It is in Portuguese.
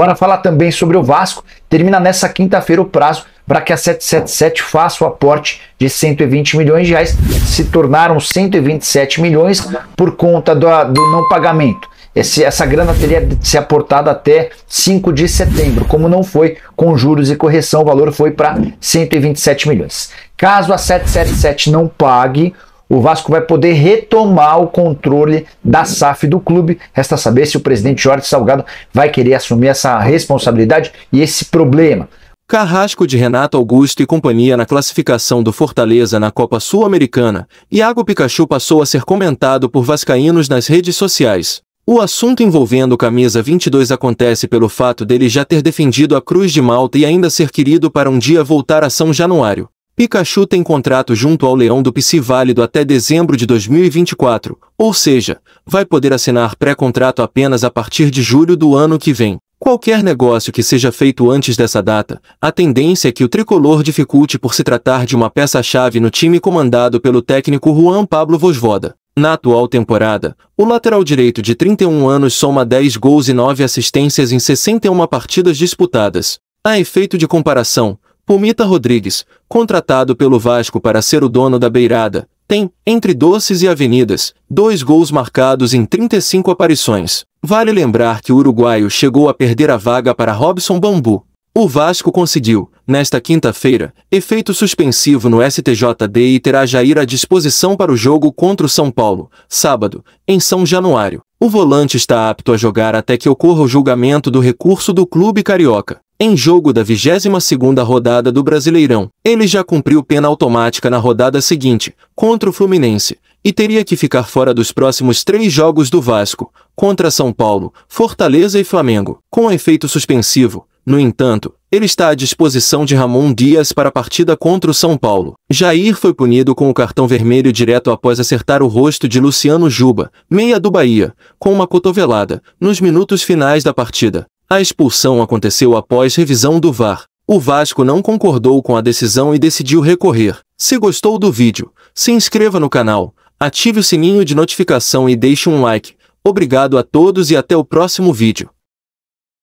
Bora falar também sobre o Vasco. Termina nessa quinta-feira o prazo para que a 777 faça o aporte de 120 milhões de reais. Se tornaram 127 milhões por conta do, do não pagamento. Esse, essa grana teria de ser aportada até 5 de setembro. Como não foi, com juros e correção, o valor foi para 127 milhões. Caso a 777 não pague, o Vasco vai poder retomar o controle da SAF do clube. Resta saber se o presidente Jorge Salgado vai querer assumir essa responsabilidade e esse problema. Carrasco de Renato Augusto e companhia na classificação do Fortaleza na Copa Sul-Americana, Iago Pikachu passou a ser comentado por vascaínos nas redes sociais. O assunto envolvendo camisa 22 acontece pelo fato dele já ter defendido a Cruz de Malta e ainda ser querido para um dia voltar a São Januário. Pikachu tem contrato junto ao Leão do Pici válido até dezembro de 2024, ou seja, vai poder assinar pré-contrato apenas a partir de julho do ano que vem. Qualquer negócio que seja feito antes dessa data, a tendência é que o tricolor dificulte por se tratar de uma peça-chave no time comandado pelo técnico Juan Pablo Vosvoda. Na atual temporada, o lateral direito de 31 anos soma 10 gols e 9 assistências em 61 partidas disputadas. A efeito de comparação, Pumita Rodrigues, contratado pelo Vasco para ser o dono da beirada, tem, entre doces e avenidas, dois gols marcados em 35 aparições. Vale lembrar que o uruguaio chegou a perder a vaga para Robson Bambu. O Vasco conseguiu, nesta quinta-feira, efeito suspensivo no STJD e terá Jair à disposição para o jogo contra o São Paulo, sábado, em São Januário. O volante está apto a jogar até que ocorra o julgamento do recurso do clube carioca. Em jogo da 22ª rodada do Brasileirão, ele já cumpriu pena automática na rodada seguinte, contra o Fluminense, e teria que ficar fora dos próximos três jogos do Vasco, contra São Paulo, Fortaleza e Flamengo. Com efeito suspensivo, no entanto, ele está à disposição de Ramon Dias para a partida contra o São Paulo. Jair foi punido com o cartão vermelho direto após acertar o rosto de Luciano Juba, meia do Bahia, com uma cotovelada, nos minutos finais da partida. A expulsão aconteceu após revisão do VAR. O Vasco não concordou com a decisão e decidiu recorrer. Se gostou do vídeo, se inscreva no canal, ative o sininho de notificação e deixe um like. Obrigado a todos e até o próximo vídeo.